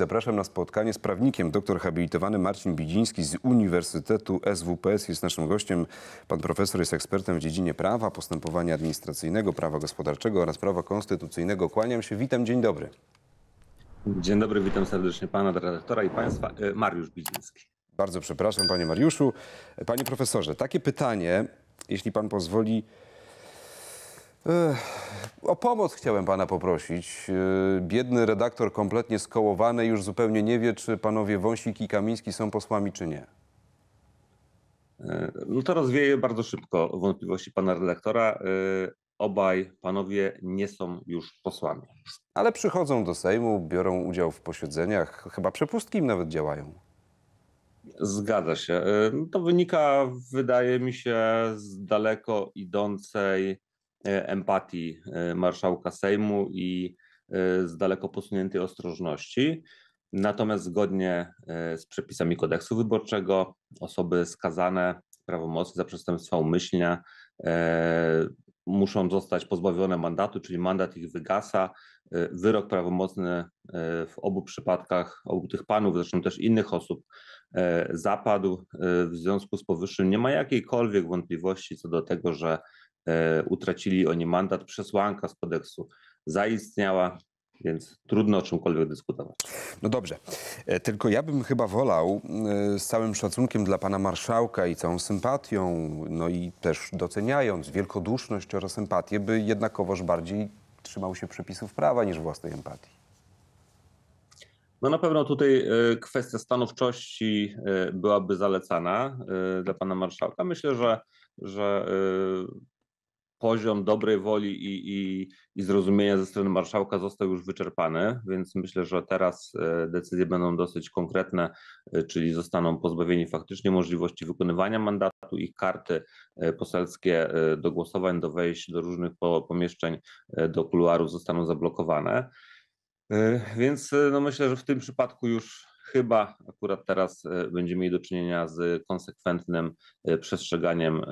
Zapraszam na spotkanie z prawnikiem, doktor habilitowany Marcin Bidziński z Uniwersytetu SWPS. Jest naszym gościem. Pan profesor jest ekspertem w dziedzinie prawa, postępowania administracyjnego, prawa gospodarczego oraz prawa konstytucyjnego. Kłaniam się, witam, dzień dobry. Dzień dobry, witam serdecznie pana redaktora i państwa. E, Mariusz Bidziński. Bardzo przepraszam, panie Mariuszu. E, panie profesorze, takie pytanie, jeśli pan pozwoli, o pomoc chciałem pana poprosić. Yy, biedny redaktor kompletnie skołowany już zupełnie nie wie, czy panowie Wąsik i Kamiński są posłami, czy nie. Yy, no to rozwieje bardzo szybko wątpliwości pana redaktora. Yy, obaj panowie nie są już posłami. Ale przychodzą do Sejmu, biorą udział w posiedzeniach, chyba przepustki im nawet działają. Zgadza się. To wynika, wydaje mi się, z daleko idącej E, empatii e, marszałka Sejmu i e, z daleko posuniętej ostrożności. Natomiast zgodnie z przepisami kodeksu wyborczego osoby skazane prawomocnie za przestępstwa umyślnia muszą zostać pozbawione mandatu, czyli mandat ich wygasa. Wyrok prawomocny w obu przypadkach, obu tych panów, zresztą też innych osób, zapadł. W związku z powyższym nie ma jakiejkolwiek wątpliwości co do tego, że E, utracili oni mandat, przesłanka z kodeksu zaistniała, więc trudno o czymkolwiek dyskutować. No dobrze, e, tylko ja bym chyba wolał e, z całym szacunkiem dla pana marszałka i całą sympatią, no i też doceniając wielkoduszność oraz empatię, by jednakowoż bardziej trzymał się przepisów prawa niż własnej empatii. No na pewno tutaj kwestia stanowczości byłaby zalecana dla pana marszałka. Myślę, że, że poziom dobrej woli i, i, i zrozumienia ze strony marszałka został już wyczerpany, więc myślę, że teraz e, decyzje będą dosyć konkretne, e, czyli zostaną pozbawieni faktycznie możliwości wykonywania mandatu. Ich karty e, poselskie do głosowań, do wejść do różnych pomieszczeń, do kuluarów zostaną zablokowane. Więc no myślę, że w tym przypadku już chyba akurat teraz będziemy mieli do czynienia z konsekwentnym przestrzeganiem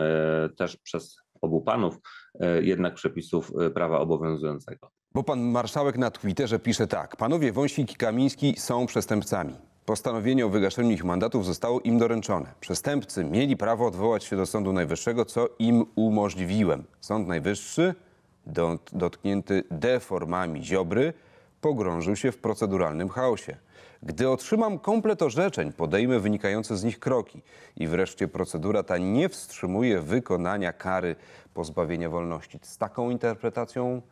też przez obu panów, e, jednak przepisów e, prawa obowiązującego. Bo pan marszałek na Twitterze pisze tak. Panowie Wąsik i Kamiński są przestępcami. Postanowienie o wygaszeniu ich mandatów zostało im doręczone. Przestępcy mieli prawo odwołać się do Sądu Najwyższego, co im umożliwiłem. Sąd Najwyższy, dotknięty deformami Ziobry, pogrążył się w proceduralnym chaosie. Gdy otrzymam komplet orzeczeń, podejmę wynikające z nich kroki i wreszcie procedura ta nie wstrzymuje wykonania kary pozbawienia wolności. Z taką interpretacją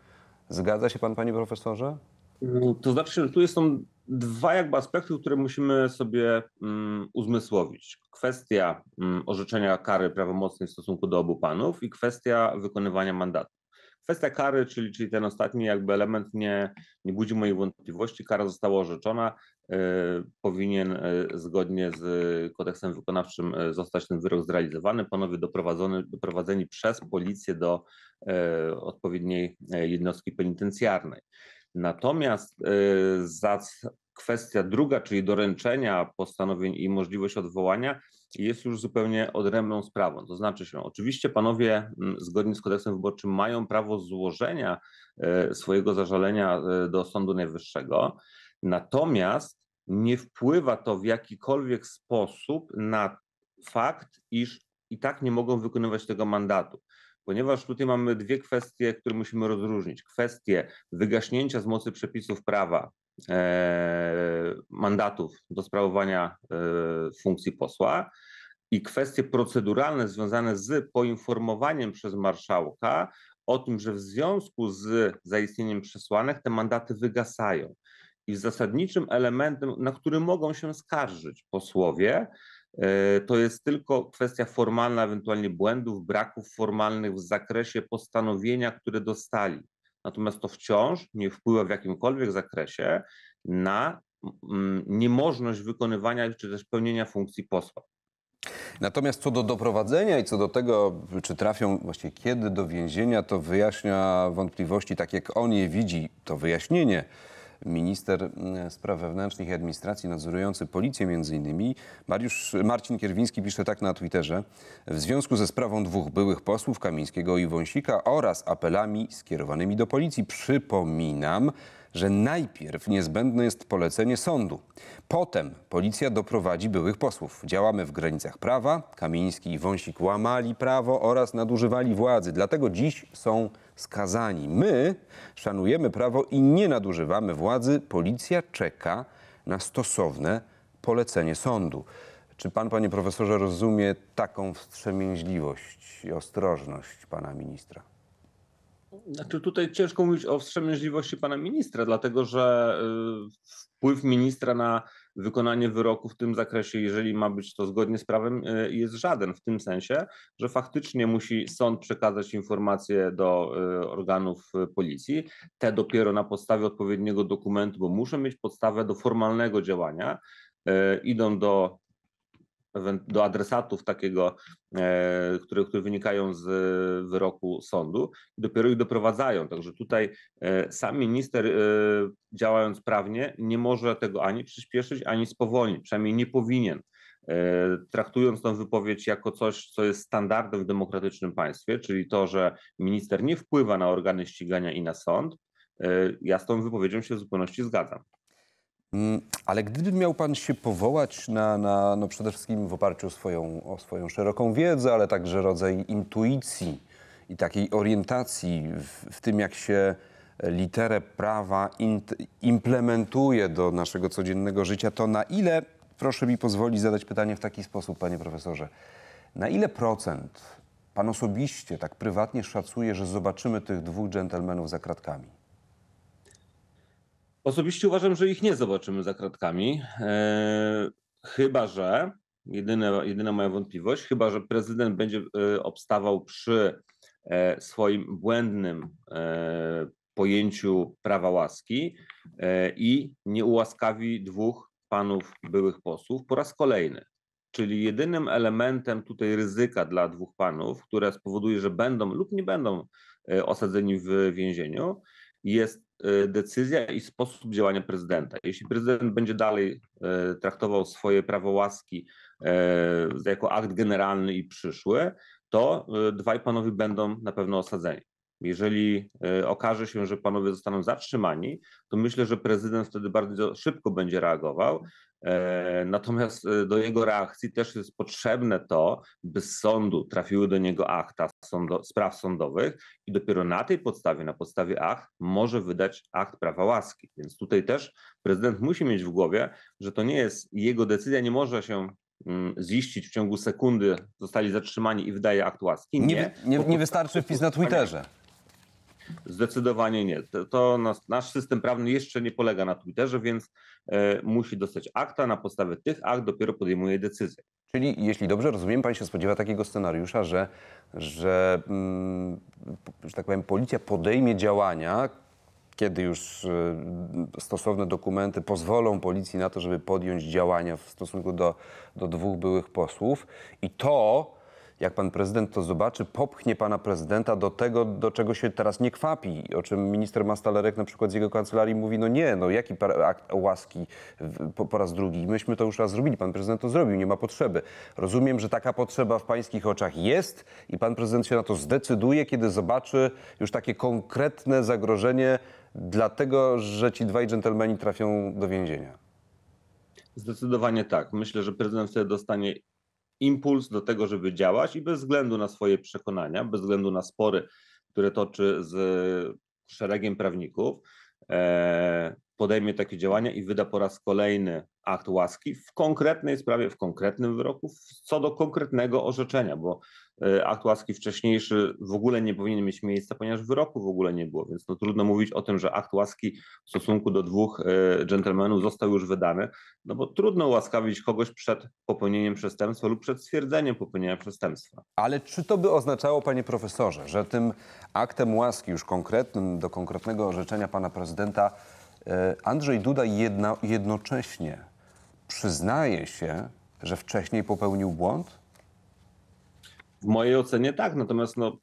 zgadza się pan, panie profesorze? Mm, to znaczy, że tu są dwa jakby aspekty, które musimy sobie um, uzmysłowić. Kwestia um, orzeczenia kary prawomocnej w stosunku do obu panów i kwestia wykonywania mandatu. Kwestia kary, czyli, czyli ten ostatni jakby element nie, nie budzi mojej wątpliwości. Kara została orzeczona. E, powinien e, zgodnie z e, kodeksem wykonawczym zostać ten wyrok zrealizowany, panowie doprowadzony, doprowadzeni przez policję do odpowiedniej jednostki penitencjarnej. Natomiast za kwestia druga, czyli doręczenia postanowień i możliwość odwołania, jest już zupełnie odrębną sprawą. To znaczy się, oczywiście panowie mm, zgodnie z kodeksem wyborczym mają prawo złożenia e, swojego zażalenia e, do Sądu Najwyższego, natomiast nie wpływa to w jakikolwiek sposób na fakt, iż i tak nie mogą wykonywać tego mandatu ponieważ tutaj mamy dwie kwestie, które musimy rozróżnić. Kwestie wygaśnięcia z mocy przepisów prawa e, mandatów do sprawowania e, funkcji posła i kwestie proceduralne związane z poinformowaniem przez marszałka o tym, że w związku z zaistnieniem przesłanek te mandaty wygasają. I zasadniczym elementem, na który mogą się skarżyć posłowie, e, to jest tylko kwestia formalna, ewentualnie błędów, braków formalnych w zakresie postanowienia, które dostali. Natomiast to wciąż nie wpływa w jakimkolwiek zakresie na mm, niemożność wykonywania czy też pełnienia funkcji posła. Natomiast co do doprowadzenia i co do tego, czy trafią właśnie kiedy do więzienia, to wyjaśnia wątpliwości, tak jak on je widzi, to wyjaśnienie minister mm, spraw wewnętrznych i administracji nadzorujący policję między innymi. Mariusz Marcin Kierwiński pisze tak na Twitterze. W związku ze sprawą dwóch byłych posłów Kamińskiego i Wąsika oraz apelami skierowanymi do policji przypominam, że najpierw niezbędne jest polecenie sądu. Potem policja doprowadzi byłych posłów. Działamy w granicach prawa. Kamiński i Wąsik łamali prawo oraz nadużywali władzy. Dlatego dziś są skazani. My szanujemy prawo i nie nadużywamy władzy. Policja czeka na stosowne polecenie sądu. Czy pan, panie profesorze, rozumie taką wstrzemięźliwość i ostrożność pana ministra? Znaczy tutaj ciężko mówić o wstrzemięźliwości pana ministra, dlatego że y, wpływ ministra na wykonanie wyroku w tym zakresie, jeżeli ma być to zgodnie z prawem, y, jest żaden w tym sensie, że faktycznie musi sąd przekazać informacje do y, organów policji. Te dopiero na podstawie odpowiedniego dokumentu, bo muszą mieć podstawę do formalnego działania, idą do do adresatów takiego, e, które, które wynikają z e, wyroku sądu, dopiero ich doprowadzają. Także tutaj e, sam minister, działając prawnie, nie może tego ani przyspieszyć, ani spowolnić, przynajmniej nie powinien traktując tą wypowiedź jako coś, co jest standardem w demokratycznym państwie, czyli to, że minister nie wpływa na organy ścigania i na sąd, ja z tą wypowiedzią się w zupełności zgadzam. Mm, ale gdyby miał pan się powołać na, na no przede wszystkim w oparciu o swoją, o swoją szeroką wiedzę, ale także rodzaj intuicji i takiej orientacji w, w tym, jak się literę prawa implementuje do naszego codziennego życia, to na ile, proszę mi pozwolić zadać pytanie w taki sposób, panie profesorze, na ile procent pan osobiście, tak prywatnie szacuje, że zobaczymy tych dwóch dżentelmenów za kratkami? Osobiście uważam, że ich nie zobaczymy za kratkami, e, chyba że, jedyna, jedyna moja wątpliwość, chyba że prezydent będzie e, obstawał przy e, swoim błędnym pojęciu prawa łaski i nie ułaskawi dwóch panów byłych posłów po raz kolejny. Czyli jedynym elementem tutaj ryzyka dla dwóch panów, które spowoduje, że będą lub nie będą osadzeni w więzieniu, jest Y, decyzja i sposób działania prezydenta. Jeśli prezydent będzie dalej y, traktował swoje prawo łaski y, jako akt generalny i przyszły, to dwaj panowie będą na pewno osadzeni. Jeżeli e, okaże się, że panowie zostaną zatrzymani, to myślę, że prezydent wtedy bardzo szybko będzie reagował. E, natomiast e, do jego reakcji też jest potrzebne to, by z sądu trafiły do niego akta sądo, spraw sądowych i dopiero na tej podstawie, na podstawie akt, może wydać akt prawa łaski. Więc tutaj też prezydent musi mieć w głowie, że to nie jest jego decyzja, nie może się mm, ziścić w ciągu sekundy, zostali zatrzymani i wydaje akt łaski. Nie, nie, nie, nie wystarczy wpis na Twitterze. Zdecydowanie nie. To, to nas, nasz system prawny jeszcze nie polega na Twitterze, więc e, musi dostać akta. Na podstawie tych akt dopiero podejmuje decyzję. Czyli jeśli dobrze rozumiem, pan się spodziewa takiego scenariusza, że, że, mm, że tak powiem, policja podejmie działania, kiedy już e, stosowne dokumenty pozwolą policji na to, żeby podjąć działania w stosunku do, do dwóch byłych posłów. I to jak pan prezydent to zobaczy, popchnie pana prezydenta do tego, do czego się teraz nie kwapi. O czym minister Mastalerek na przykład z jego kancelarii mówi, no nie, no jaki akt łaski po, po raz drugi. Myśmy to już raz zrobili, pan prezydent to zrobił, nie ma potrzeby. Rozumiem, że taka potrzeba w pańskich oczach jest i pan prezydent się na to zdecyduje, kiedy zobaczy już takie konkretne zagrożenie dlatego, że ci dwaj dżentelmeni trafią do więzienia. Zdecydowanie tak. Myślę, że prezydent wtedy dostanie impuls do tego, żeby działać i bez względu na swoje przekonania, bez względu na spory, które toczy z e, szeregiem prawników, e, podejmie takie działania i wyda po raz kolejny akt łaski w konkretnej sprawie, w konkretnym wyroku, co do konkretnego orzeczenia, bo E, akt łaski wcześniejszy w ogóle nie powinien mieć miejsca, ponieważ wyroku w ogóle nie było, więc no trudno mówić o tym, że akt łaski w stosunku do dwóch e, dżentelmenów został już wydany, no bo trudno łaskawić kogoś przed popełnieniem przestępstwa lub przed stwierdzeniem popełnienia przestępstwa. Ale czy to by oznaczało, panie profesorze, że tym aktem łaski już konkretnym, do konkretnego orzeczenia pana prezydenta e, Andrzej Duda jednocześnie przyznaje się, że wcześniej popełnił błąd? W mojej ocenie tak, natomiast no,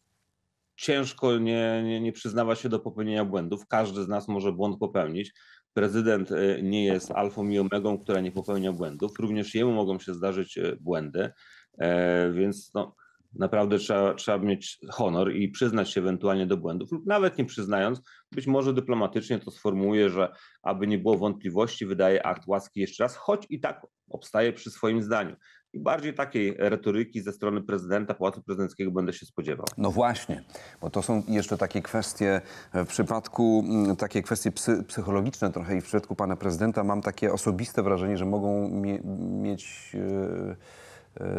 ciężko nie, nie, nie przyznawać się do popełnienia błędów. Każdy z nas może błąd popełnić. Prezydent e, nie jest alfą i omegą, która nie popełnia błędów. Również jemu mogą się zdarzyć e, błędy, e, więc no, naprawdę trzeba, trzeba mieć honor i przyznać się ewentualnie do błędów, lub nawet nie przyznając, być może dyplomatycznie to sformułuję, że aby nie było wątpliwości, wydaje akt łaski jeszcze raz, choć i tak obstaje przy swoim zdaniu. I bardziej takiej retoryki ze strony prezydenta Pałacu Prezydenckiego będę się spodziewał. No właśnie, bo to są jeszcze takie kwestie, e, w przypadku mm, takie kwestie psy, psychologiczne trochę i w przypadku pana prezydenta mam takie osobiste wrażenie, że mogą mie mieć yy,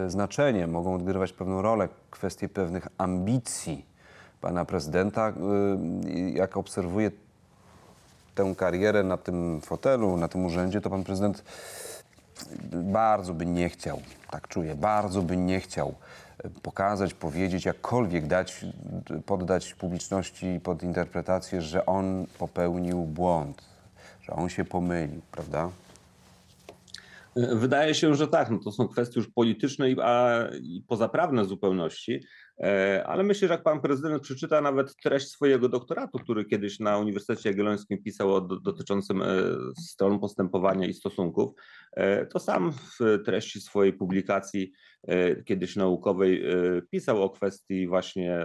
yy, znaczenie, mogą odgrywać pewną rolę kwestie pewnych ambicji pana prezydenta. Yy, jak obserwuję tę karierę na tym fotelu, na tym urzędzie, to pan prezydent bardzo by nie chciał, tak czuję, bardzo by nie chciał e, pokazać, powiedzieć, jakkolwiek dać, poddać publiczności pod interpretację, że on popełnił błąd, że on się pomylił, prawda? Wydaje się, że tak. No to są kwestie już polityczne i, a, i pozaprawne w zupełności. E, ale myślę, że jak pan prezydent przeczyta nawet treść swojego doktoratu, który kiedyś na Uniwersytecie Jagiellońskim pisał o dotyczącym e, stron postępowania i stosunków, e, to sam w treści swojej publikacji kiedyś naukowej pisał o kwestii właśnie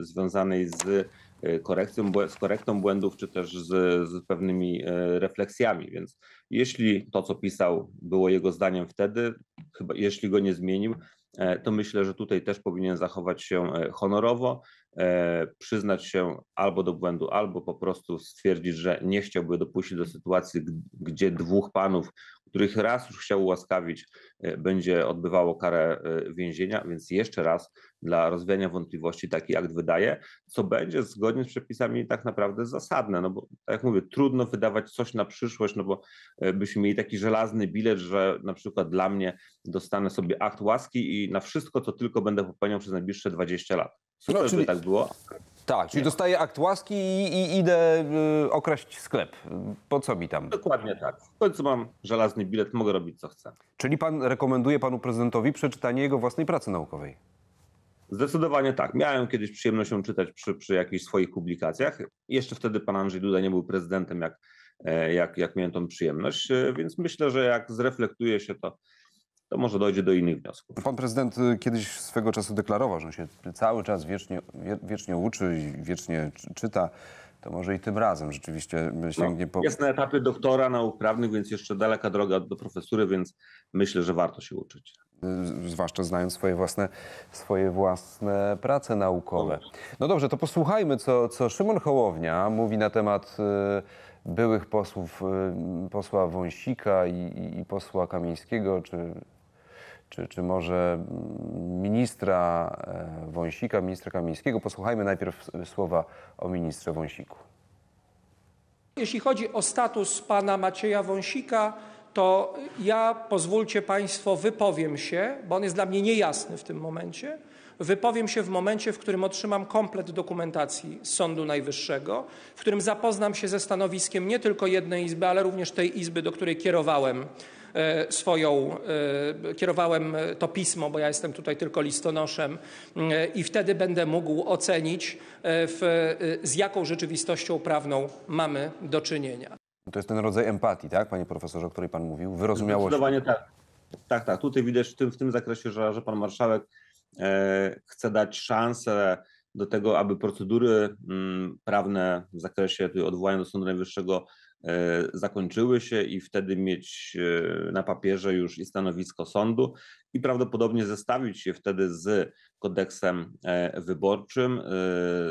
związanej z Y, korekcją, z korektą błędów, czy też z, z pewnymi y, refleksjami. Więc jeśli to, co pisał, było jego zdaniem wtedy, chyba jeśli go nie zmienił, e, to myślę, że tutaj też powinien zachować się e, honorowo, e, przyznać się albo do błędu, albo po prostu stwierdzić, że nie chciałby dopuścić do sytuacji, gdzie dwóch panów, których raz już chciał ułaskawić, e, będzie odbywało karę e, więzienia, więc jeszcze raz dla rozwiania wątpliwości taki akt wydaje, co będzie zgodnie z przepisami tak naprawdę zasadne, no bo tak jak mówię, trudno wydawać coś na przyszłość, no bo e, byśmy mieli taki żelazny bilet, że na przykład dla mnie dostanę sobie akt łaski i na wszystko, co tylko będę popełniał przez najbliższe 20 lat. Super, no, czyli... tak było. Tak, czyli nie. dostaję akt łaski i, i idę y, okraść sklep. Po co mi tam? Dokładnie tak. W końcu mam żelazny bilet, mogę robić co chcę. Czyli pan rekomenduje panu prezydentowi przeczytanie jego własnej pracy naukowej? Zdecydowanie tak. Miałem kiedyś przyjemność ją czytać przy, przy jakichś swoich publikacjach. Jeszcze wtedy pan Andrzej Duda nie był prezydentem, jak, e, jak, jak miałem tą przyjemność, e, więc myślę, że jak zreflektuje się to to może dojdzie do innych wniosków. Pan prezydent y, kiedyś swego czasu deklarował, że się cały czas wiecznie, wiecznie uczy i wiecznie czyta. To może i tym razem rzeczywiście y, no, sięgnie no, po. Jest na etapie doktora nauk prawnych, więc jeszcze daleka droga do profesury, więc myślę, że warto się uczyć y, zwłaszcza znając swoje własne, swoje własne prace naukowe. No dobrze, to posłuchajmy, co, co Szymon Hołownia mówi na temat y, byłych posłów, y, posła Wąsika i, i, i posła Kamińskiego, czy czy, czy może ministra e, Wąsika, ministra Kamińskiego. Posłuchajmy najpierw słowa o ministrze Wąsiku. Jeśli chodzi o status pana Macieja Wąsika, to ja pozwólcie Państwo, wypowiem się, bo on jest dla mnie niejasny w tym momencie. Wypowiem się w momencie, w którym otrzymam komplet dokumentacji z Sądu Najwyższego, w którym zapoznam się ze stanowiskiem nie tylko jednej izby, ale również tej izby, do której kierowałem E, swoją, e, kierowałem to pismo, bo ja jestem tutaj tylko listonoszem e, i wtedy będę mógł ocenić, w, z jaką rzeczywistością prawną mamy do czynienia. To jest ten rodzaj empatii, tak, panie profesorze, o której pan mówił, wyrozumiałości. Zdecydowanie tak. Tak, tak. Tutaj widać w tym, w tym zakresie, że, że pan marszałek e, chce dać szansę do tego, aby procedury m, mm, prawne w zakresie odwołania do Sądu Najwyższego E, zakończyły się i wtedy mieć e, na papierze już i stanowisko sądu i prawdopodobnie zestawić się wtedy z kodeksem e, wyborczym,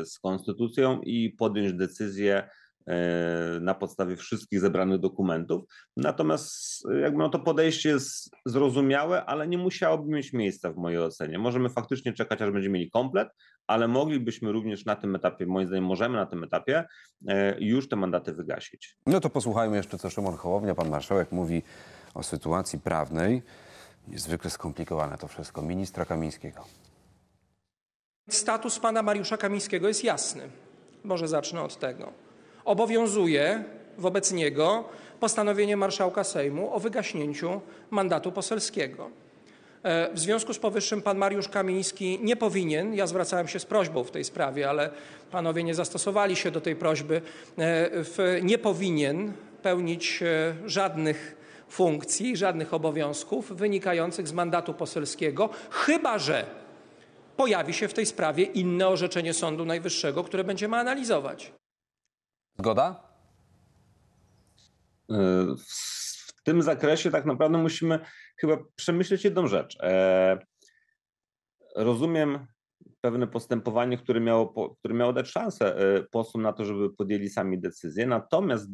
z konstytucją i podjąć decyzję E, na podstawie wszystkich zebranych dokumentów. Natomiast e, jakby no to podejście jest zrozumiałe, ale nie musiałoby mieć miejsca w mojej ocenie. Możemy faktycznie czekać, aż będziemy mieli komplet, ale moglibyśmy również na tym etapie, moim zdaniem możemy na tym etapie e, już te mandaty wygasić. No to posłuchajmy jeszcze, co Szymon Hołownia, pan marszałek mówi o sytuacji prawnej. Niezwykle skomplikowane to wszystko. Ministra Kamińskiego. Status pana Mariusza Kamińskiego jest jasny. Może zacznę od tego obowiązuje wobec niego postanowienie marszałka Sejmu o wygaśnięciu mandatu poselskiego. E, w związku z powyższym pan Mariusz Kamiński nie powinien, ja zwracałem się z prośbą w tej sprawie, ale panowie nie zastosowali się do tej prośby, e, nie powinien pełnić e, żadnych funkcji, żadnych obowiązków wynikających z mandatu poselskiego, chyba że pojawi się w tej sprawie inne orzeczenie Sądu Najwyższego, które będziemy analizować. Zgoda? Y, w tym zakresie tak naprawdę musimy chyba przemyśleć jedną rzecz. E, rozumiem pewne postępowanie, które miało, które miało dać szansę e, posłom na to, żeby podjęli sami decyzję. Natomiast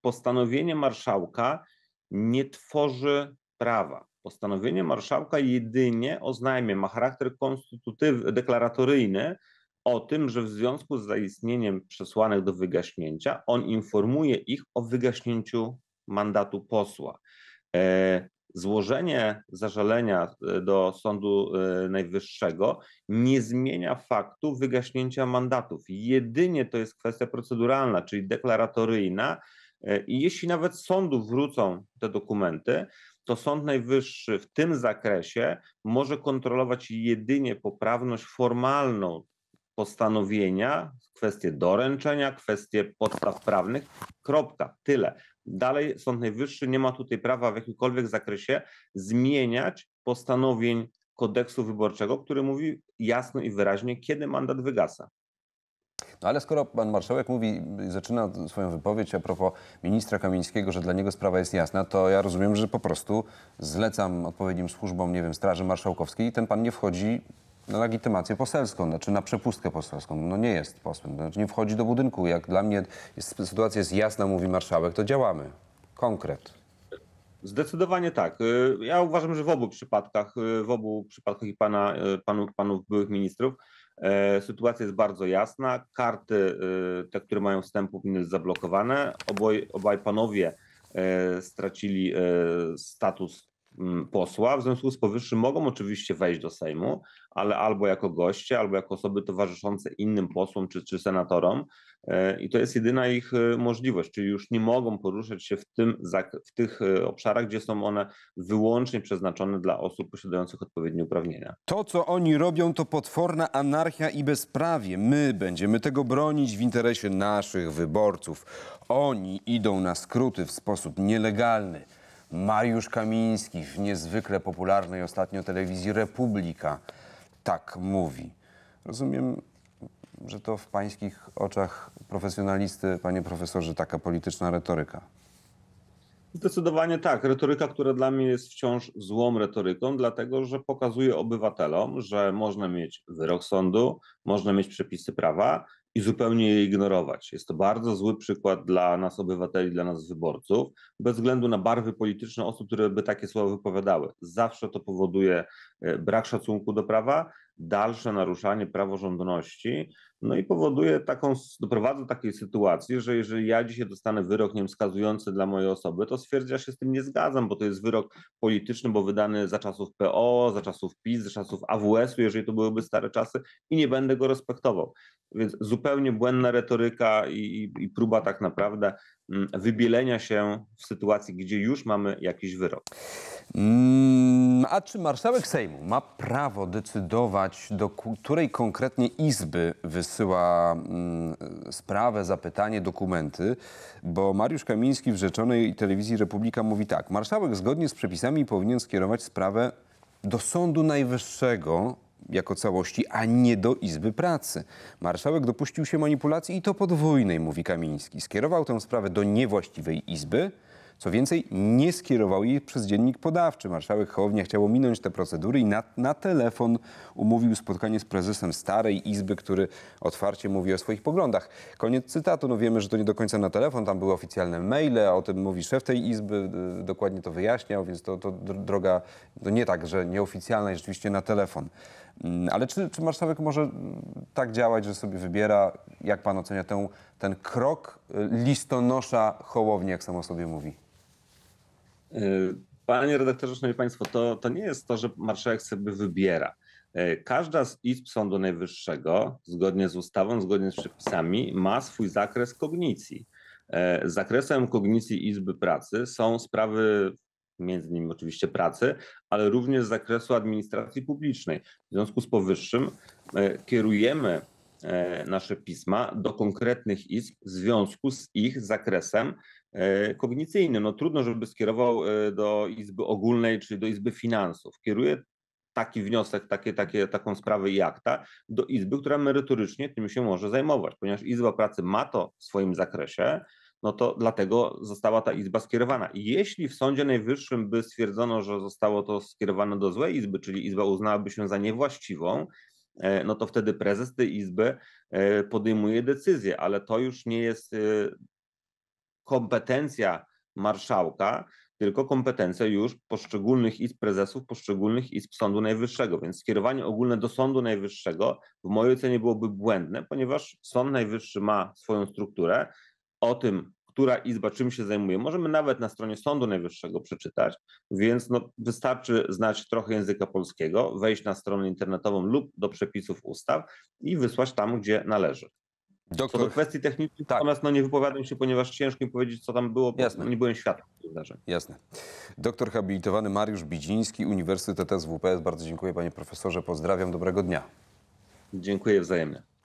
postanowienie marszałka nie tworzy prawa. Postanowienie marszałka jedynie oznajmie, ma charakter konstytutyw, deklaratoryjny, o tym, że w związku z zaistnieniem przesłanek do wygaśnięcia, on informuje ich o wygaśnięciu mandatu posła. E, złożenie zażalenia e, do Sądu e, Najwyższego nie zmienia faktu wygaśnięcia mandatów. Jedynie to jest kwestia proceduralna, czyli deklaratoryjna. I jeśli nawet sądu wrócą te dokumenty, to Sąd Najwyższy w tym zakresie może kontrolować jedynie poprawność formalną postanowienia, kwestie doręczenia, kwestie podstaw prawnych. Kropka. Tyle. Dalej Sąd Najwyższy nie ma tutaj prawa w jakimkolwiek zakresie zmieniać postanowień kodeksu wyborczego, który mówi jasno i wyraźnie, kiedy mandat wygasa. No ale skoro pan marszałek mówi, zaczyna swoją wypowiedź a propos ministra Kamińskiego, że dla niego sprawa jest jasna, to ja rozumiem, że po prostu zlecam odpowiednim służbom, nie wiem, Straży Marszałkowskiej i ten pan nie wchodzi na legitymację poselską, znaczy na przepustkę poselską. No nie jest posłem, znaczy nie wchodzi do budynku. Jak dla mnie jest, sytuacja jest jasna, mówi marszałek, to działamy. Konkret. Zdecydowanie tak. Y, ja uważam, że w obu przypadkach, y, w obu przypadkach i pana, y, panu, panów byłych ministrów, e, Sytuacja jest bardzo jasna. Karty, te, które mają wstęp, powinny być zablokowane. Oboj, obaj panowie e, stracili e, status Mm, posła, w związku z powyższym mogą oczywiście wejść do Sejmu, ale albo jako goście, albo jako osoby towarzyszące innym posłom czy, czy senatorom. E, I to jest jedyna ich e, możliwość, czyli już nie mogą poruszać się w, tym, w tych e, obszarach, gdzie są one wyłącznie przeznaczone dla osób posiadających odpowiednie uprawnienia. To, co oni robią, to potworna anarchia i bezprawie. My będziemy tego bronić w interesie naszych wyborców. Oni idą na skróty w sposób nielegalny. Mariusz Kamiński w niezwykle popularnej ostatnio telewizji Republika tak mówi. Rozumiem, że to w pańskich oczach profesjonalisty, panie profesorze, taka polityczna retoryka. Zdecydowanie tak. Retoryka, która dla mnie jest wciąż złą retoryką, dlatego że pokazuje obywatelom, że można mieć wyrok sądu, można mieć przepisy prawa, i zupełnie je ignorować. Jest to bardzo zły przykład dla nas obywateli, dla nas wyborców, bez względu na barwy polityczne osób, które by takie słowa wypowiadały. Zawsze to powoduje e, brak szacunku do prawa, dalsze naruszanie praworządności, no i powoduje taką, doprowadza do takiej sytuacji, że jeżeli ja dzisiaj dostanę wyrok nie wiem, dla mojej osoby, to stwierdza, że się z tym nie zgadzam, bo to jest wyrok polityczny, bo wydany za czasów PO, za czasów PiS, za czasów AWS-u, jeżeli to byłyby stare czasy i nie będę go respektował. Więc zupełnie błędna retoryka i, i, i próba tak naprawdę mm, wybielenia się w sytuacji, gdzie już mamy jakiś wyrok. Mm, a czy marszałek Sejmu ma prawo decydować, do której konkretnie izby wysyła mm, sprawę, zapytanie, dokumenty? Bo Mariusz Kamiński w rzeczonej telewizji Republika mówi tak. Marszałek zgodnie z przepisami powinien skierować sprawę do Sądu Najwyższego jako całości, a nie do Izby Pracy. Marszałek dopuścił się manipulacji i to podwójnej, mówi Kamiński. Skierował tę sprawę do niewłaściwej Izby, co więcej, nie skierował jej przez dziennik podawczy. Marszałek Hołownia chciał ominąć te procedury i na, na telefon umówił spotkanie z prezesem Starej Izby, który otwarcie mówi o swoich poglądach. Koniec cytatu. No wiemy, że to nie do końca na telefon, tam były oficjalne maile, o tym mówi szef tej Izby, y, dokładnie to wyjaśniał, więc to, to droga, to nie tak, że nieoficjalna i rzeczywiście na telefon. Mm, ale czy, czy marszałek może mm, tak działać, że sobie wybiera, jak pan ocenia ten krok y, listonosza Hołowni, jak samo sobie mówi? E, panie redaktorze, szanowni państwo, to, to nie jest to, że marszałek sobie wybiera. E, każda z izb Sądu Najwyższego, zgodnie z ustawą, zgodnie z przepisami, ma swój zakres kognicji. E, zakresem kognicji Izby Pracy są sprawy, między innymi oczywiście pracy, ale również z zakresu administracji publicznej. W związku z powyższym kierujemy nasze pisma do konkretnych izb w związku z ich zakresem E, kognicyjny. No trudno, żeby skierował e, do Izby Ogólnej, czyli do Izby Finansów. Kieruje taki wniosek, takie, takie, taką sprawę i akta do Izby, która merytorycznie tym się może zajmować, ponieważ Izba Pracy ma to w swoim zakresie, no to dlatego została ta Izba skierowana. jeśli w Sądzie Najwyższym by stwierdzono, że zostało to skierowane do złej Izby, czyli Izba uznałaby się za niewłaściwą, e, no to wtedy prezes tej Izby podejmuje decyzję, ale to już nie jest kompetencja marszałka, tylko kompetencje już poszczególnych izb prezesów, poszczególnych izb Sądu Najwyższego. Więc skierowanie ogólne do Sądu Najwyższego w mojej ocenie byłoby błędne, ponieważ Sąd Najwyższy ma swoją strukturę. O tym, która izba czym się zajmuje, możemy nawet na stronie Sądu Najwyższego przeczytać, więc no, wystarczy znać trochę języka polskiego, wejść na stronę internetową lub do przepisów ustaw i wysłać tam, gdzie należy. Co do kwestii technicznych, tak. natomiast no, nie wypowiadam się, ponieważ ciężko mi powiedzieć, co tam było, Jasne. nie byłem świadkiem wydarzeń. Jasne. Doktor habilitowany Mariusz Bidziński, Uniwersytet SWPS. Bardzo dziękuję panie profesorze, pozdrawiam, dobrego dnia. Dziękuję wzajemnie.